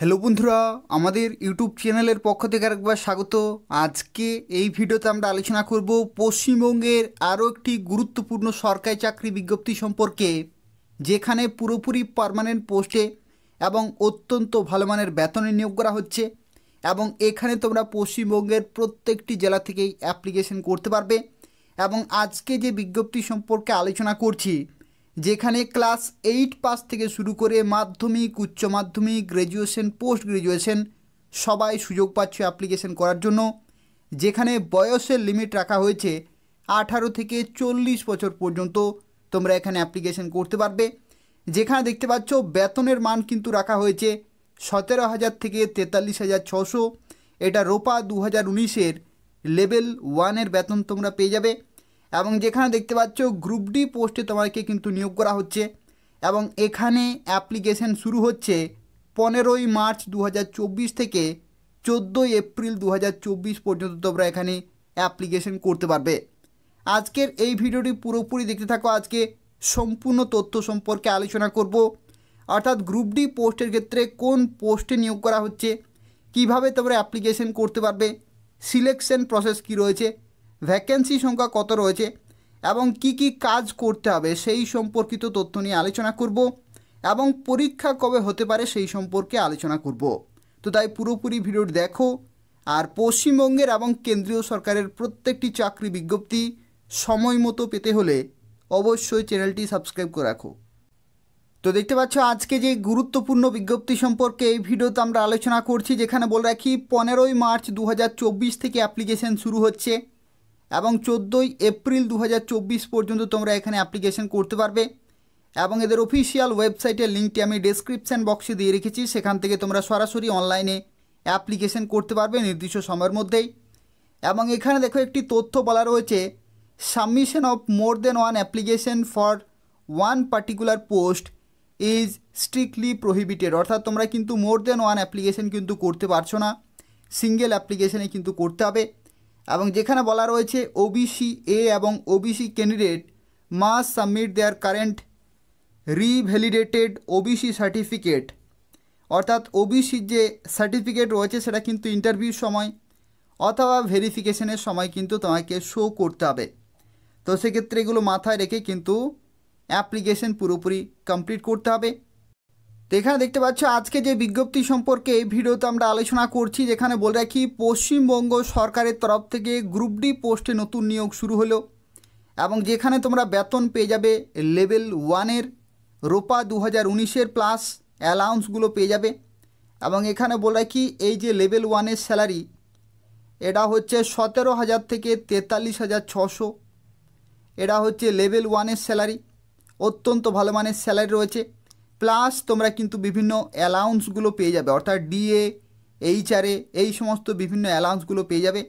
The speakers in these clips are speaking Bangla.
হ্যালো বন্ধুরা আমাদের ইউটিউব চ্যানেলের পক্ষ থেকে আরেকবার স্বাগত আজকে এই ভিডিওতে আমরা আলোচনা করব পশ্চিমবঙ্গের আরও একটি গুরুত্বপূর্ণ সরকারি চাকরি বিজ্ঞপ্তি সম্পর্কে যেখানে পুরোপুরি পারমানেন্ট পোস্টে এবং অত্যন্ত ভালো মানের বেতনে নিয়োগ করা হচ্ছে এবং এখানে তোমরা পশ্চিমবঙ্গের প্রত্যেকটি জেলা থেকেই অ্যাপ্লিকেশন করতে পারবে এবং আজকে যে বিজ্ঞপ্তি সম্পর্কে আলোচনা করছি যেখানে ক্লাস এইট পাস থেকে শুরু করে মাধ্যমিক উচ্চ মাধ্যমিক গ্র্যাজুয়েশন পোস্ট গ্র্যাজুয়েশান সবাই সুযোগ পাচ্ছে অ্যাপ্লিকেশন করার জন্য যেখানে বয়সের লিমিট রাখা হয়েছে আঠারো থেকে চল্লিশ বছর পর্যন্ত তোমরা এখানে অ্যাপ্লিকেশন করতে পারবে যেখানে দেখতে পাচ্ছ বেতনের মান কিন্তু রাখা হয়েছে সতেরো হাজার থেকে তেতাল্লিশ হাজার ছশো এটা রোপা দু হাজার উনিশের লেভেল ওয়ানের বেতন তোমরা পেয়ে যাবে এবং যেখানে দেখতে পাচ্ছ গ্রুপ ডি পোস্টে তোমাকে কিন্তু নিয়োগ করা হচ্ছে এবং এখানে অ্যাপ্লিকেশন শুরু হচ্ছে পনেরোই মার্চ দু থেকে চোদ্দোই এপ্রিল দু পর্যন্ত তোমরা এখানে অ্যাপ্লিকেশন করতে পারবে আজকের এই ভিডিওটি পুরোপুরি দেখতে থাকো আজকে সম্পূর্ণ তথ্য সম্পর্কে আলোচনা করব অর্থাৎ গ্রুপ ডি পোস্টের ক্ষেত্রে কোন পোস্টে নিয়োগ করা হচ্ছে কিভাবে তোমরা অ্যাপ্লিকেশন করতে পারবে সিলেকশন প্রসেস কি রয়েছে ভ্যাকেন্সি সংখ্যা কত রয়েছে এবং কি কি কাজ করতে হবে সেই সম্পর্কিত তথ্য নিয়ে আলোচনা করব এবং পরীক্ষা কবে হতে পারে সেই সম্পর্কে আলোচনা করব তো তাই পুরোপুরি ভিডিওটি দেখো আর পশ্চিমবঙ্গের এবং কেন্দ্রীয় সরকারের প্রত্যেকটি চাকরি বিজ্ঞপ্তি সময় মতো পেতে হলে অবশ্যই চ্যানেলটি সাবস্ক্রাইব করে রাখো তো দেখতে পাচ্ছ আজকে যে গুরুত্বপূর্ণ বিজ্ঞপ্তি সম্পর্কে এই ভিডিওতে আমরা আলোচনা করছি যেখানে বলে রাখি পনেরোই মার্চ দু থেকে অ্যাপ্লিকেশন শুরু হচ্ছে এবং চোদ্দোই এপ্রিল দু পর্যন্ত তোমরা এখানে অ্যাপ্লিকেশন করতে পারবে এবং এদের অফিসিয়াল ওয়েবসাইটের লিঙ্কটি আমি ডিসক্রিপশান বক্সে দিয়ে রেখেছি সেখান থেকে তোমরা সরাসরি অনলাইনে অ্যাপ্লিকেশন করতে পারবে নির্দিষ্ট সময়ের মধ্যেই এবং এখানে দেখো একটি তথ্য বলা রয়েছে submission of more than one application for one particular post is strictly prohibited অর্থাৎ তোমরা কিন্তু মোর দেন ওয়ান অ্যাপ্লিকেশন কিন্তু করতে পারছো না সিঙ্গেল অ্যাপ্লিকেশানে কিন্তু করতে হবে এবং যেখানে বলা রয়েছে ওবিসি এ এবং OBC candidate must submit their current revalidated OBC certificate অর্থাৎ ওবিসির যে সার্টিফিকেট রয়েছে সেটা কিন্তু ইন্টারভিউর সময় অথবা ভেরিফিকেশনের সময় কিন্তু তোমাকে শো করতে হবে তো সেক্ষেত্রে এগুলো মাথায় রেখে কিন্তু অ্যাপ্লিকেশন পুরোপুরি কমপ্লিট করতে হবে তো এখানে দেখতে পাচ্ছ আজকে যে বিজ্ঞপ্তি সম্পর্কে এই ভিডিওতে আমরা আলোচনা করছি যেখানে বলে রাখি পশ্চিমবঙ্গ সরকারের তরফ থেকে গ্রুপ ডি পোস্টে নতুন নিয়োগ শুরু হলো এবং যেখানে তোমরা বেতন পেয়ে যাবে লেভেল ওয়ানের রোপা দু হাজার উনিশের প্লাস অ্যালাউন্সগুলো পেয়ে যাবে এবং এখানে বলে রাখি এই যে লেভেল ওয়ানের স্যালারি এটা হচ্ছে সতেরো হাজার থেকে তেতাল্লিশ হাজার ছশো এটা হচ্ছে লেভেল ওয়ানের স্যালারি অত্যন্ত ভালো মানের স্যালারি রয়েছে প্লাস তোমরা কিন্তু বিভিন্ন অ্যালাউন্সগুলো পেয়ে যাবে অর্থাৎ ডিএ এইচআরএ এই সমস্ত বিভিন্ন অ্যালাউন্সগুলো পেয়ে যাবে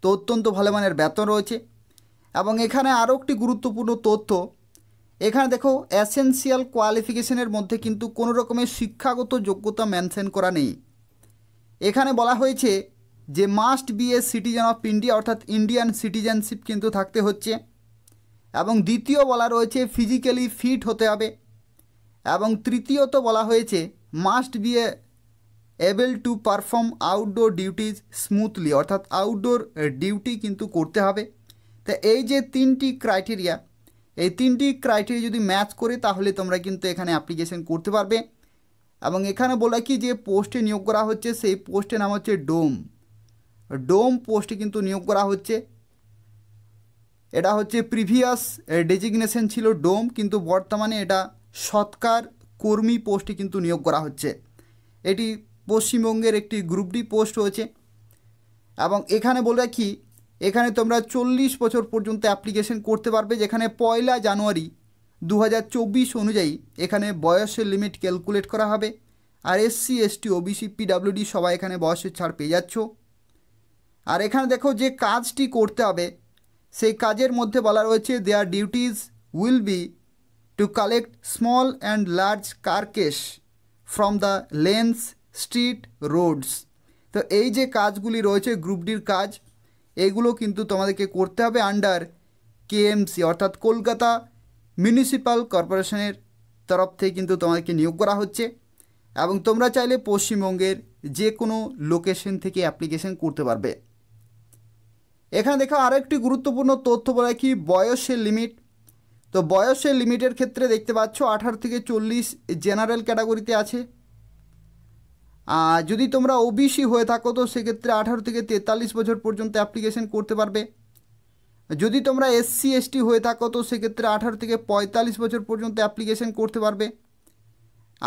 তো অত্যন্ত ভালো মানের বেতন রয়েছে এবং এখানে আরও একটি গুরুত্বপূর্ণ তথ্য এখানে দেখো অ্যাসেন্সিয়াল কোয়ালিফিকেশনের মধ্যে কিন্তু কোনো রকমের শিক্ষাগত যোগ্যতা মেনশন করা নেই এখানে বলা হয়েছে যে must be a citizen of India অর্থাৎ ইন্ডিয়ান সিটিজেনশিপ কিন্তু থাকতে হচ্ছে এবং দ্বিতীয় বলা রয়েছে ফিজিক্যালি ফিট হতে হবে এবং তৃতীয়ত বলা হয়েছে must be a able to perform outdoor duties smoothly অর্থাৎ আউটডোর ডিউটি কিন্তু করতে হবে তা এই যে তিনটি ক্রাইটেরিয়া এই তিনটি ক্রাইটেরিয়া যদি ম্যাচ করে তাহলে তোমরা কিন্তু এখানে অ্যাপ্লিকেশন করতে পারবে এবং এখানে বলা কি যে পোস্টে নিয়োগ করা হচ্ছে সেই পোস্টের নাম হচ্ছে ডোম ডোম পোস্টে কিন্তু নিয়োগ করা হচ্ছে এটা হচ্ছে প্রিভিয়াস ডেজিগনেশন ছিল ডোম কিন্তু বর্তমানে এটা সৎকার কর্মী পোস্টে কিন্তু নিয়োগ করা হচ্ছে এটি পশ্চিমবঙ্গের একটি গ্রুপ ডি পোস্ট হয়েছে এবং এখানে বলে রাখি এখানে তোমরা চল্লিশ বছর পর্যন্ত অ্যাপ্লিকেশন করতে পারবে যেখানে পয়লা জানুয়ারি দু অনুযায়ী এখানে বয়সের লিমিট ক্যালকুলেট করা হবে আর এসসি এসটি ওবিসি পিডাব্লিউডি সবাই এখানে বয়সের ছাড় পেয়ে যাচ্ছ আর এখানে দেখো যে কাজটি করতে হবে সেই কাজের মধ্যে বলা রয়েছে their duties will be to collect small and large carcass from the lanes, street, roads. তো এই যে কাজগুলি রয়েছে গ্রুপ ডির কাজ এগুলো কিন্তু তোমাদেরকে করতে হবে আন্ডার কেএমসি অর্থাৎ কলকাতা মিউনিসিপ্যাল কর্পোরেশনের তরফ থেকে কিন্তু তোমাদেরকে নিয়োগ করা হচ্ছে এবং তোমরা চাইলে পশ্চিমবঙ্গের যে কোনো লোকেশন থেকে অ্যাপ্লিকেশন করতে পারবে এখানে দেখো আরেকটি গুরুত্বপূর্ণ তথ্য বলে কি বয়সের লিমিট তো বয়সের লিমিটের ক্ষেত্রে দেখতে পাচ্ছ আঠারো থেকে চল্লিশ জেনারেল ক্যাটাগরিতে আছে আর যদি তোমরা ওবিসি হয়ে থাকো তো সেক্ষেত্রে আঠারো থেকে তেতাল্লিশ বছর পর্যন্ত অ্যাপ্লিকেশন করতে পারবে যদি তোমরা এসসি এসটি হয়ে থাকো তো সেক্ষেত্রে আঠারো থেকে পঁয়তাল্লিশ বছর পর্যন্ত অ্যাপ্লিকেশন করতে পারবে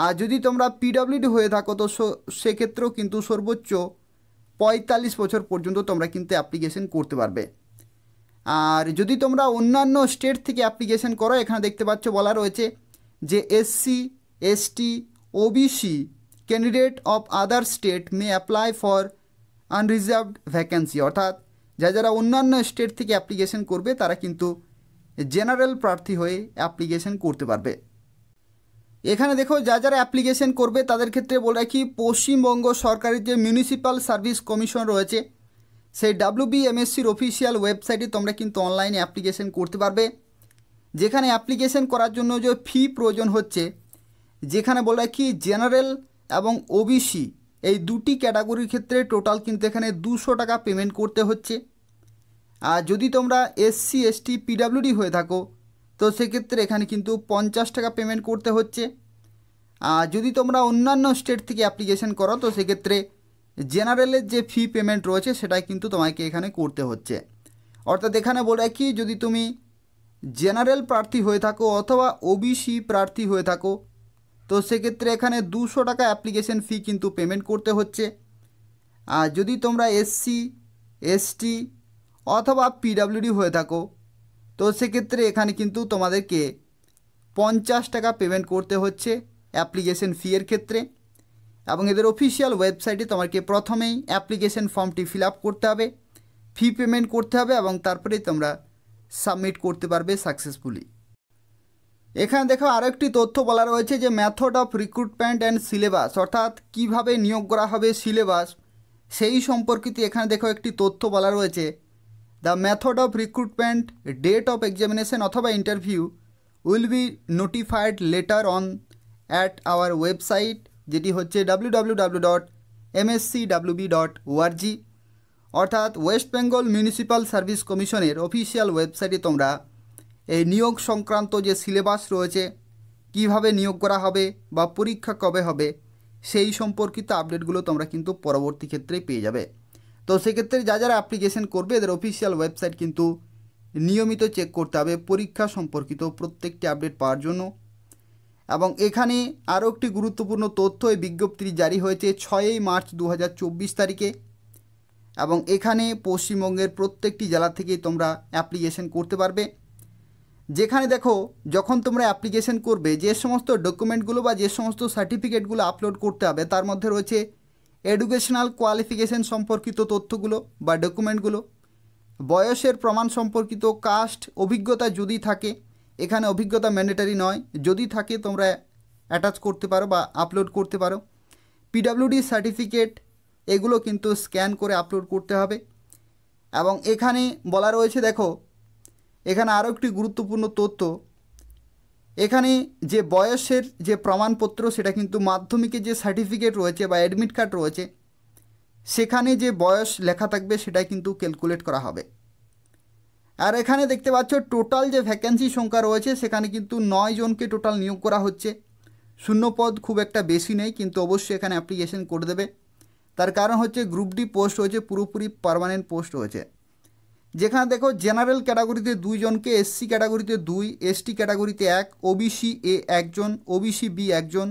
আর যদি তোমরা পিডাব্লিউডি হয়ে থাকো তো সেক্ষেত্রেও কিন্তু সর্বোচ্চ পঁয়তাল্লিশ বছর পর্যন্ত তোমরা কিন্তু অ্যাপ্লিকেশন করতে পারবে আর যদি তোমরা অন্যান্য স্টেট থেকে অ্যাপ্লিকেশন করো এখানে দেখতে পাচ্ছ বলা রয়েছে যে SC ST OBC candidate of other state may apply for unreserved vacancy অর্থাৎ যা যারা অন্যান্য স্টেট থেকে অ্যাপ্লিকেশন করবে তারা কিন্তু জেনারেল প্রার্থী হয়ে অ্যাপ্লিকেশন করতে পারবে এখানে দেখো যা যারা অ্যাপ্লিকেশন করবে তাদের ক্ষেত্রে বলে রাখি পশ্চিমবঙ্গ সরকারের যে মিউনিসিপ্যাল সার্ভিস কমিশন রয়েছে সেই ডাব্লু বিএমএসসির অফিসিয়াল ওয়েবসাইটে তোমরা কিন্তু অনলাইনে অ্যাপ্লিকেশন করতে পারবে যেখানে অ্যাপ্লিকেশন করার জন্য যে ফি প্রয়োজন হচ্ছে যেখানে বলা কি জেনারেল এবং ওবিসি এই দুটি ক্যাটাগরির ক্ষেত্রে টোটাল কিন্তু এখানে দুশো টাকা পেমেন্ট করতে হচ্ছে আর যদি তোমরা এসসি এসটি পিডাব্লিউডি হয়ে থাকো তো সেক্ষেত্রে এখানে কিন্তু পঞ্চাশ টাকা পেমেন্ট করতে হচ্ছে আর যদি তোমরা অন্যান্য স্টেট থেকে অ্যাপ্লিকেশন করো তো সেক্ষেত্রে জেনারেলের যে ফি পেমেন্ট রয়েছে সেটাই কিন্তু তোমাকে এখানে করতে হচ্ছে অর্থাৎ এখানে বলে রাখি যদি তুমি জেনারেল প্রার্থী হয়ে থাকো অথবা ওবিসি প্রার্থী হয়ে থাকো তো সেক্ষেত্রে এখানে দুশো টাকা অ্যাপ্লিকেশন ফি কিন্তু পেমেন্ট করতে হচ্ছে আর যদি তোমরা এসসি এসটি অথবা পিডাব্লিউডি হয়ে থাকো তো সেক্ষেত্রে এখানে কিন্তু তোমাদেরকে পঞ্চাশ টাকা পেমেন্ট করতে হচ্ছে অ্যাপ্লিকেশন এর ক্ষেত্রে এবং এদের অফিসিয়াল ওয়েবসাইটে তোমাকে প্রথমেই অ্যাপ্লিকেশন ফর্মটি ফিল করতে হবে ফি পেমেন্ট করতে হবে এবং তারপরে তোমরা সাবমিট করতে পারবে সাকসেসফুলি এখানে দেখো আরও একটি তথ্য বলা রয়েছে যে method of recruitment and syllabus অর্থাৎ কিভাবে নিয়োগ করা হবে সিলেবাস সেই সম্পর্কিত এখানে দেখো একটি তথ্য বলা রয়েছে the method of recruitment date of examination অথবা interview will be notified letter on at our website যেটি হচ্ছে W W W dot MSC dot অর্থাৎ ওয়েস্ট বেঙ্গল মিউনিসিপ্যাল সার্ভিস কমিশনের অফিসিয়াল ওয়েবসাইটে তোমরা এই নিয়োগ সংক্রান্ত যে সিলেবাস রয়েছে কিভাবে নিয়োগ করা হবে বা পরীক্ষা কবে হবে সেই সম্পর্কিত আপডেটগুলো তোমরা কিন্তু পরবর্তী ক্ষেত্রে পেয়ে যাবে তো সেক্ষেত্রে যা যারা অ্যাপ্লিকেশন করবে এদের অফিসিয়াল ওয়েবসাইট কিন্তু নিয়মিত চেক করতে হবে পরীক্ষা সম্পর্কিত প্রত্যেকটি আপডেট পাওয়ার জন্য এবং এখানে আরও একটি গুরুত্বপূর্ণ তথ্য এই বিজ্ঞপ্তিটি জারি হয়েছে ছয়ই মার্চ দু তারিখে এবং এখানে পশ্চিমবঙ্গের প্রত্যেকটি জেলা থেকে তোমরা অ্যাপ্লিকেশন করতে পারবে যেখানে দেখো যখন তোমরা অ্যাপ্লিকেশন করবে যে সমস্ত ডকুমেন্টগুলো বা যে সমস্ত সার্টিফিকেটগুলো আপলোড করতে হবে তার মধ্যে রয়েছে এডুকেশনাল কোয়ালিফিকেশন সম্পর্কিত তথ্যগুলো বা ডকুমেন্টগুলো বয়সের প্রমাণ সম্পর্কিত কাস্ট অভিজ্ঞতা যদি থাকে এখানে অভিজ্ঞতা ম্যান্ডেটারি নয় যদি থাকে তোমরা অ্যাটাচ করতে পারো বা আপলোড করতে পারো পিডাব্লিউডি সার্টিফিকেট এগুলো কিন্তু স্ক্যান করে আপলোড করতে হবে এবং এখানে বলা রয়েছে দেখো এখানে আরও একটি গুরুত্বপূর্ণ তথ্য এখানে যে বয়সের যে প্রমাণপত্র সেটা কিন্তু মাধ্যমিকে যে সার্টিফিকেট রয়েছে বা অ্যাডমিট কার্ড রয়েছে সেখানে যে বয়স লেখা থাকবে সেটা কিন্তু ক্যালকুলেট করা হবে আর এখানে দেখতে পাচ্ছ টোটাল যে ভ্যাকেন্সি সংখ্যা রয়েছে সেখানে কিন্তু নয় জনকে টোটাল নিয়োগ করা হচ্ছে শূন্য পদ খুব একটা বেশি নেই কিন্তু অবশ্যই এখানে অ্যাপ্লিকেশন করে দেবে তার কারণ হচ্ছে গ্রুপ ডি পোস্ট হয়েছে পুরোপুরি পারমানেন্ট পোস্ট হয়েছে যেখানে দেখো জেনারেল ক্যাটাগরিতে দুইজনকে এসসি ক্যাটাগরিতে দুই এসটি ক্যাটাগরিতে এক ওবিসি এ একজন ওবিসি বি একজন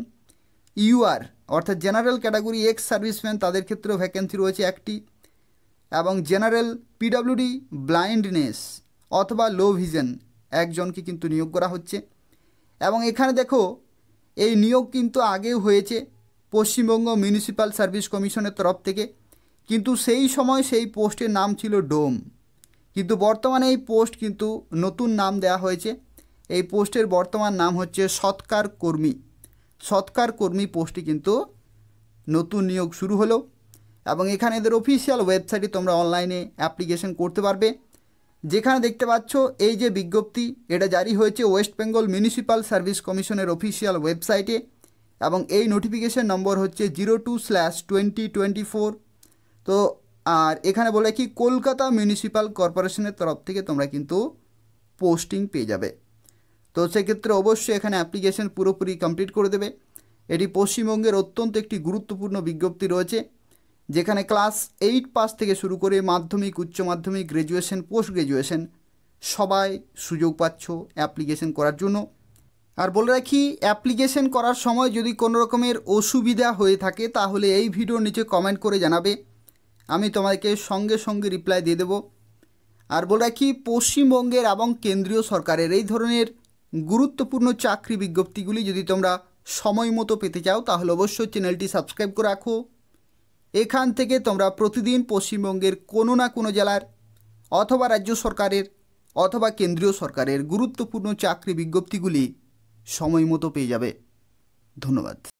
ইউআর অর্থাৎ জেনারেল ক্যাটাগরি এক্স সার্ভিসম্যান তাদের ক্ষেত্রেও ভ্যাকেন্সি রয়েছে একটি এবং জেনারেল পিডাব্লিউডি ব্লাইন্ডনেস অথবা লো ভিজন একজনকে কিন্তু নিয়োগ করা হচ্ছে এবং এখানে দেখো এই নিয়োগ কিন্তু আগেও হয়েছে পশ্চিমবঙ্গ মিউনিসিপ্যাল সার্ভিস কমিশনের তরফ থেকে কিন্তু সেই সময় সেই পোস্টের নাম ছিল ডোম কিন্তু বর্তমানে এই পোস্ট কিন্তু নতুন নাম দেয়া হয়েছে এই পোস্টের বর্তমান নাম হচ্ছে সৎকার কর্মী সৎকার কর্মী পোস্টটি কিন্তু নতুন নিয়োগ শুরু হলো এবং এখানে এদের অফিসিয়াল ওয়েবসাইটে তোমরা অনলাইনে অ্যাপ্লিকেশন করতে পারবে যেখানে দেখতে পাচ্ছ এই যে বিজ্ঞপ্তি এটা জারি হয়েছে ওয়েস্ট বেঙ্গল মিউনিসিপ্যাল সার্ভিস কমিশনের অফিসিয়াল ওয়েবসাইটে এবং এই নোটিফিকেশন নম্বর হচ্ছে zero two slash twenty twenty four তো আর এখানে বলে কি কলকাতা মিউনিসিপ্যাল কর্পোরেশনের তরফ থেকে তোমরা কিন্তু পোস্টিং পেয়ে যাবে তো সেক্ষেত্রে অবশ্যই এখানে অ্যাপ্লিকেশন পুরোপুরি কমপ্লিট করে দেবে এটি পশ্চিমবঙ্গের অত্যন্ত একটি গুরুত্বপূর্ণ বিজ্ঞপ্তি রয়েছে যেখানে ক্লাস এইট পাস থেকে শুরু করে মাধ্যমিক উচ্চ মাধ্যমিক গ্র্যাজুয়েশন পোস্ট গ্র্যাজুয়েশন সবাই সুযোগ পাচ্ছ অ্যাপ্লিকেশন করার জন্য আর বলে রাখি অ্যাপ্লিকেশন করার সময় যদি কোনো রকমের অসুবিধা হয়ে থাকে তাহলে এই ভিডিওর নিচে কমেন্ট করে জানাবে আমি তোমাদেরকে সঙ্গে সঙ্গে রিপ্লাই দিয়ে দেব আর বলে রাখি পশ্চিমবঙ্গের এবং কেন্দ্রীয় সরকারের এই ধরনের গুরুত্বপূর্ণ চাকরি বিজ্ঞপ্তিগুলি যদি তোমরা সময় মতো পেতে চাও তাহলে অবশ্যই চ্যানেলটি সাবস্ক্রাইব করে রাখো এখান থেকে তোমরা প্রতিদিন পশ্চিমবঙ্গের কোনো না কোনো জেলার অথবা রাজ্য সরকারের অথবা কেন্দ্রীয় সরকারের গুরুত্বপূর্ণ চাকরি বিজ্ঞপ্তিগুলি সময় মতো পেয়ে যাবে ধন্যবাদ